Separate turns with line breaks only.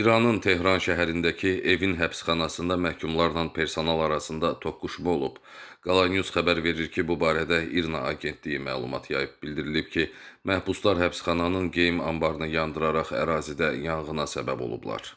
İranın Tehran şəhərindəki evin həbsxanasında məhkumlarla personal arasında toqquşma olub. Qala News xəbər verir ki, bu barədə İRNA agentliyi məlumat yayıb. Bildirilib ki, məhbuslar həbsxananın geyim anbarını yandıraraq ərazidə yanğına səbəb olublar.